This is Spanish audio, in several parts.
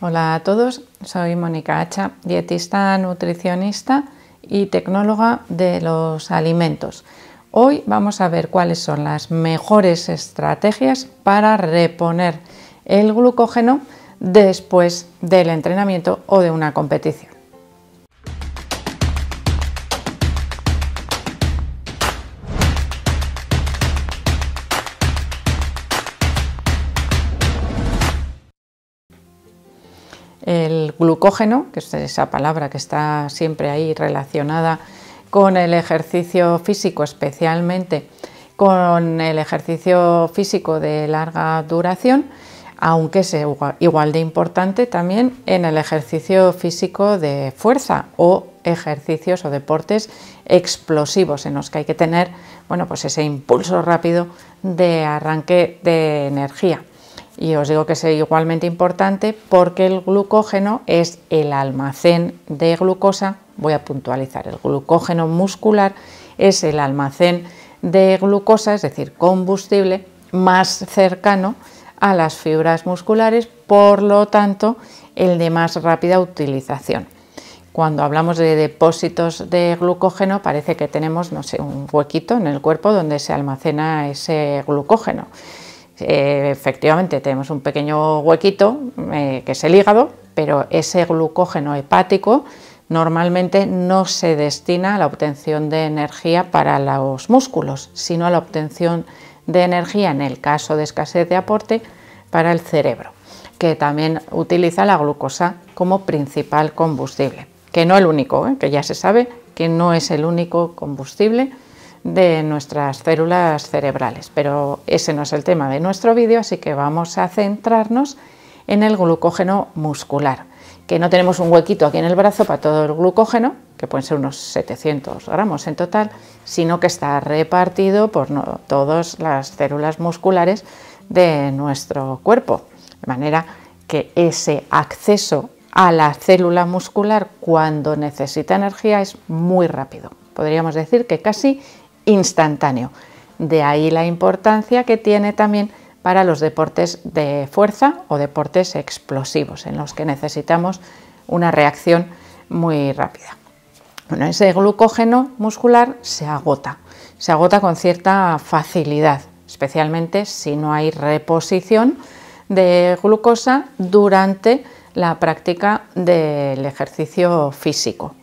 Hola a todos, soy Mónica Hacha, dietista, nutricionista y tecnóloga de los alimentos. Hoy vamos a ver cuáles son las mejores estrategias para reponer el glucógeno después del entrenamiento o de una competición. el glucógeno, que es esa palabra que está siempre ahí relacionada con el ejercicio físico, especialmente con el ejercicio físico de larga duración, aunque es igual de importante también en el ejercicio físico de fuerza o ejercicios o deportes explosivos en los que hay que tener bueno, pues ese impulso rápido de arranque de energía. Y os digo que es igualmente importante porque el glucógeno es el almacén de glucosa. Voy a puntualizar, el glucógeno muscular es el almacén de glucosa, es decir, combustible, más cercano a las fibras musculares, por lo tanto, el de más rápida utilización. Cuando hablamos de depósitos de glucógeno, parece que tenemos, un huequito en el cuerpo donde se almacena ese glucógeno eh, efectivamente tenemos un pequeño huequito eh, que es el hígado, pero ese glucógeno hepático normalmente no se destina a la obtención de energía para los músculos, sino a la obtención de energía en el caso de escasez de aporte para el cerebro, que también utiliza la glucosa como principal combustible, que no el único, ¿eh? que ya se sabe que no es el único combustible, de nuestras células cerebrales. Pero ese no es el tema de nuestro vídeo, así que vamos a centrarnos en el glucógeno muscular, que no tenemos un huequito aquí en el brazo para todo el glucógeno, que pueden ser unos 700 gramos en total, sino que está repartido por todas las células musculares de nuestro cuerpo. De manera que ese acceso a la célula muscular cuando necesita energía es muy rápido. Podríamos decir que casi instantáneo. De ahí la importancia que tiene también para los deportes de fuerza o deportes explosivos, en los que necesitamos una reacción muy rápida. Bueno, ese glucógeno muscular se agota, se agota con cierta facilidad, especialmente si no hay reposición de glucosa durante la práctica del ejercicio físico,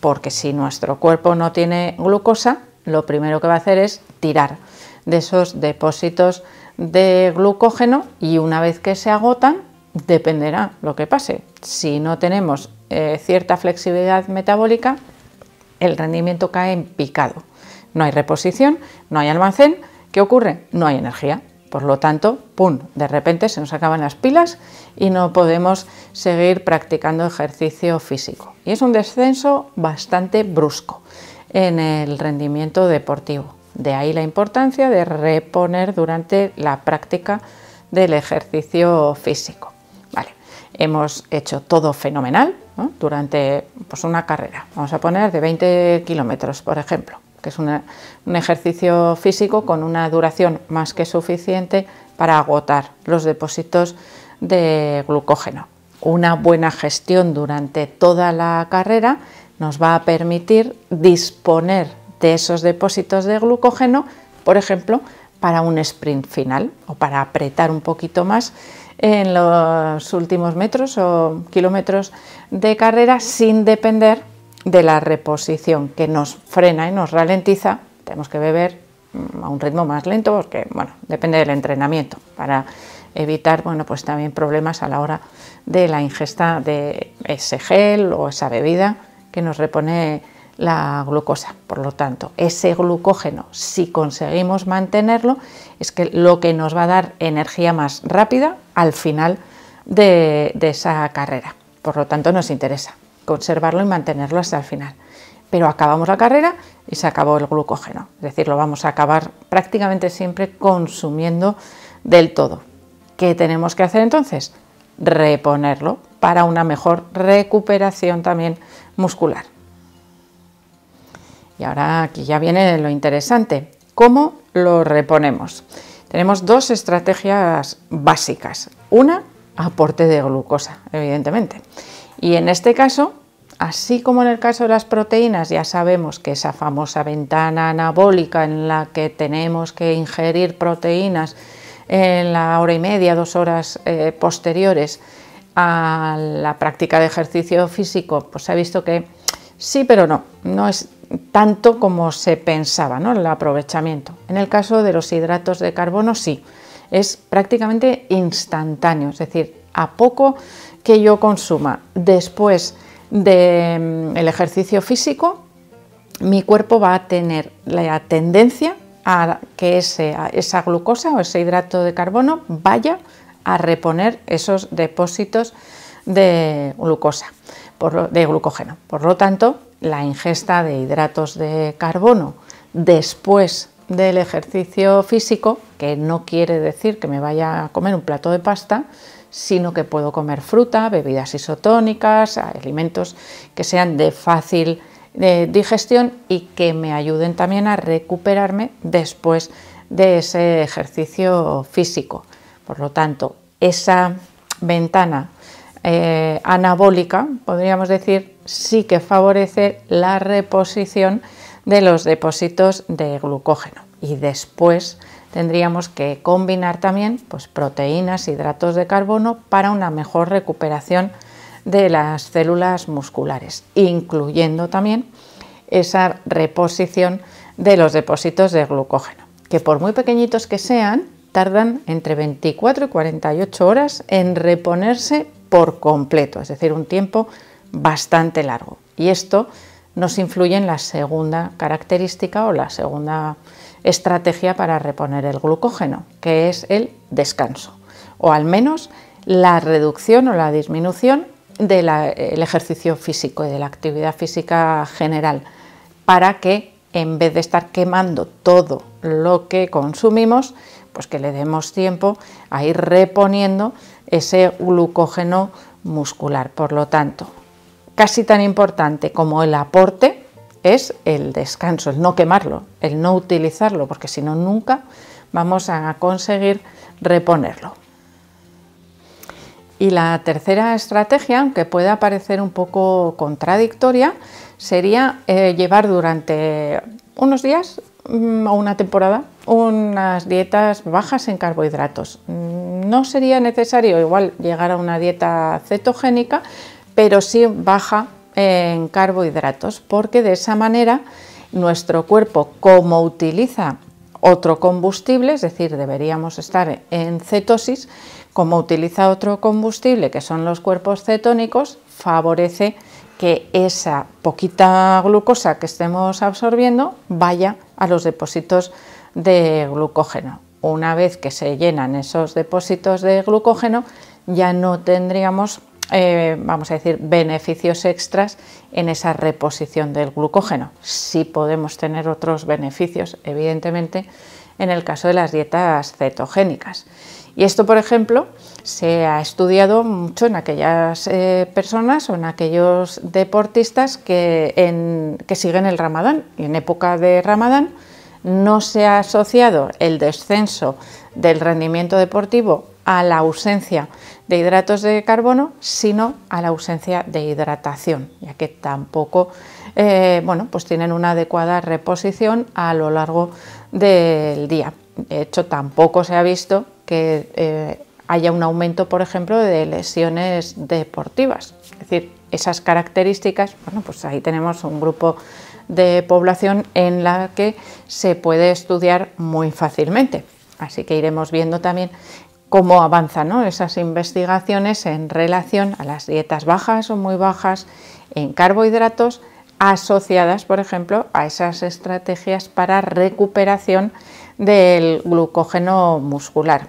porque si nuestro cuerpo no tiene glucosa, lo primero que va a hacer es tirar de esos depósitos de glucógeno y una vez que se agotan, dependerá lo que pase. Si no tenemos eh, cierta flexibilidad metabólica, el rendimiento cae en picado. No hay reposición, no hay almacén. ¿Qué ocurre? No hay energía. Por lo tanto, ¡pum! De repente se nos acaban las pilas y no podemos seguir practicando ejercicio físico. Y es un descenso bastante brusco en el rendimiento deportivo. De ahí la importancia de reponer durante la práctica del ejercicio físico. Vale, hemos hecho todo fenomenal durante pues, una carrera, vamos a poner de 20 kilómetros, por ejemplo, que es un ejercicio físico con una duración más que suficiente para agotar los depósitos de glucógeno una buena gestión durante toda la carrera nos va a permitir disponer de esos depósitos de glucógeno, por ejemplo, para un sprint final o para apretar un poquito más en los últimos metros o kilómetros de carrera sin depender de la reposición que nos frena y nos ralentiza. Tenemos que beber mm, a un ritmo más lento porque, bueno, depende del entrenamiento para evitar bueno, pues también problemas a la hora de la ingesta de ese gel o esa bebida que nos repone la glucosa. Por lo tanto, ese glucógeno, si conseguimos mantenerlo, es que lo que nos va a dar energía más rápida al final de, de esa carrera. Por lo tanto, nos interesa conservarlo y mantenerlo hasta el final. Pero acabamos la carrera y se acabó el glucógeno. Es decir, lo vamos a acabar prácticamente siempre consumiendo del todo. ¿Qué tenemos que hacer entonces? Reponerlo para una mejor recuperación también muscular. Y ahora aquí ya viene lo interesante, ¿cómo lo reponemos? Tenemos dos estrategias básicas. Una, aporte de glucosa, evidentemente. Y en este caso, así como en el caso de las proteínas, ya sabemos que esa famosa ventana anabólica en la que tenemos que ingerir proteínas en la hora y media, dos horas eh, posteriores a la práctica de ejercicio físico, pues se ha visto que sí, pero no, no es tanto como se pensaba, ¿no? El aprovechamiento. En el caso de los hidratos de carbono, sí, es prácticamente instantáneo, es decir, a poco que yo consuma después del mm, ejercicio físico, mi cuerpo va a tener la tendencia a que esa glucosa o ese hidrato de carbono vaya a reponer esos depósitos de glucosa, de glucógeno. Por lo tanto, la ingesta de hidratos de carbono después del ejercicio físico, que no quiere decir que me vaya a comer un plato de pasta, sino que puedo comer fruta, bebidas isotónicas, alimentos que sean de fácil de digestión y que me ayuden también a recuperarme después de ese ejercicio físico. Por lo tanto, esa ventana eh, anabólica, podríamos decir, sí que favorece la reposición de los depósitos de glucógeno. Y después tendríamos que combinar también pues, proteínas, hidratos de carbono para una mejor recuperación de las células musculares, incluyendo también esa reposición de los depósitos de glucógeno, que por muy pequeñitos que sean, tardan entre 24 y 48 horas en reponerse por completo, es decir, un tiempo bastante largo. Y esto nos influye en la segunda característica o la segunda estrategia para reponer el glucógeno, que es el descanso, o al menos la reducción o la disminución del ejercicio físico y de la actividad física general para que en vez de estar quemando todo lo que consumimos, pues que le demos tiempo a ir reponiendo ese glucógeno muscular. Por lo tanto, casi tan importante como el aporte es el descanso, el no quemarlo, el no utilizarlo, porque si no nunca vamos a conseguir reponerlo. Y la tercera estrategia, aunque pueda parecer un poco contradictoria, sería eh, llevar durante unos días mm, o una temporada unas dietas bajas en carbohidratos. Mm, no sería necesario igual llegar a una dieta cetogénica, pero sí baja en carbohidratos, porque de esa manera nuestro cuerpo, como utiliza otro combustible, es decir, deberíamos estar en cetosis, como utiliza otro combustible, que son los cuerpos cetónicos, favorece que esa poquita glucosa que estemos absorbiendo vaya a los depósitos de glucógeno. Una vez que se llenan esos depósitos de glucógeno, ya no tendríamos, eh, vamos a decir, beneficios extras en esa reposición del glucógeno. Sí podemos tener otros beneficios, evidentemente, en el caso de las dietas cetogénicas. Y esto, por ejemplo, se ha estudiado mucho en aquellas eh, personas o en aquellos deportistas que, que siguen el ramadán. Y en época de ramadán no se ha asociado el descenso del rendimiento deportivo a la ausencia de hidratos de carbono, sino a la ausencia de hidratación, ya que tampoco eh, bueno, pues tienen una adecuada reposición a lo largo del día. De hecho, tampoco se ha visto que eh, haya un aumento, por ejemplo, de lesiones deportivas. Es decir, esas características, bueno, pues ahí tenemos un grupo de población en la que se puede estudiar muy fácilmente. Así que iremos viendo también cómo avanzan esas investigaciones en relación a las dietas bajas o muy bajas en carbohidratos asociadas, por ejemplo, a esas estrategias para recuperación del glucógeno muscular,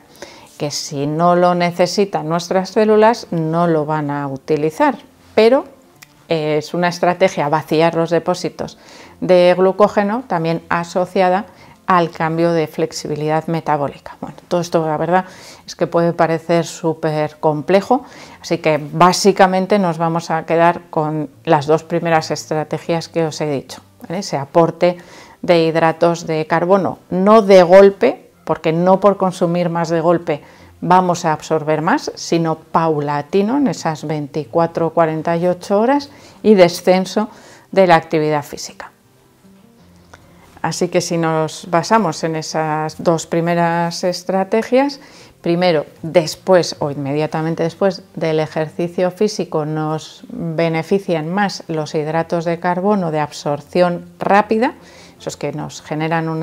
que si no lo necesitan nuestras células no lo van a utilizar, pero es una estrategia vaciar los depósitos de glucógeno también asociada al cambio de flexibilidad metabólica. Bueno, todo esto la verdad es que puede parecer súper complejo, así que básicamente nos vamos a quedar con las dos primeras estrategias que os he dicho. Ese aporte de hidratos de carbono, no de golpe, porque no por consumir más de golpe vamos a absorber más, sino paulatino en esas 24 48 horas y descenso de la actividad física. Así que si nos basamos en esas dos primeras estrategias, primero, después o inmediatamente después del ejercicio físico nos benefician más los hidratos de carbono de absorción rápida, esos que nos generan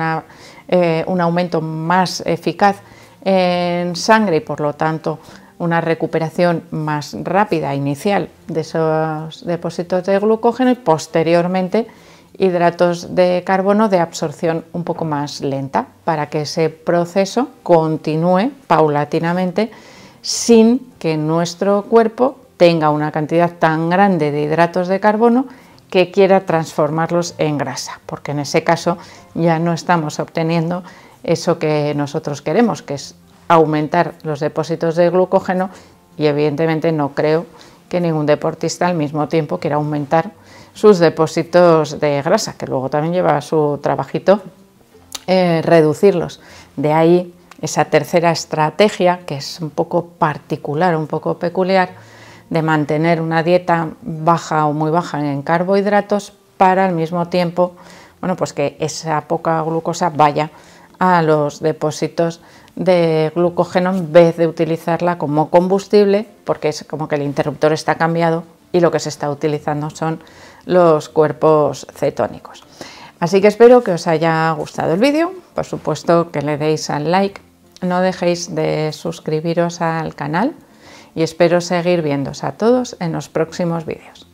eh, un aumento más eficaz en sangre y por lo tanto una recuperación más rápida inicial de esos depósitos de glucógeno y posteriormente hidratos de carbono de absorción un poco más lenta para que ese proceso continúe paulatinamente sin que nuestro cuerpo tenga una cantidad tan grande de hidratos de carbono que quiera transformarlos en grasa, porque en ese caso ya no estamos obteniendo eso que nosotros queremos, que es aumentar los depósitos de glucógeno y evidentemente no creo que ningún deportista al mismo tiempo quiera aumentar sus depósitos de grasa, que luego también lleva su trabajito eh, reducirlos. De ahí esa tercera estrategia, que es un poco particular, un poco peculiar, de mantener una dieta baja o muy baja en carbohidratos para al mismo tiempo, bueno, pues que esa poca glucosa vaya a los depósitos de glucógeno en vez de utilizarla como combustible, porque es como que el interruptor está cambiado y lo que se está utilizando son los cuerpos cetónicos. Así que espero que os haya gustado el vídeo, por supuesto que le deis al like, no dejéis de suscribiros al canal y espero seguir viéndoos a todos en los próximos vídeos.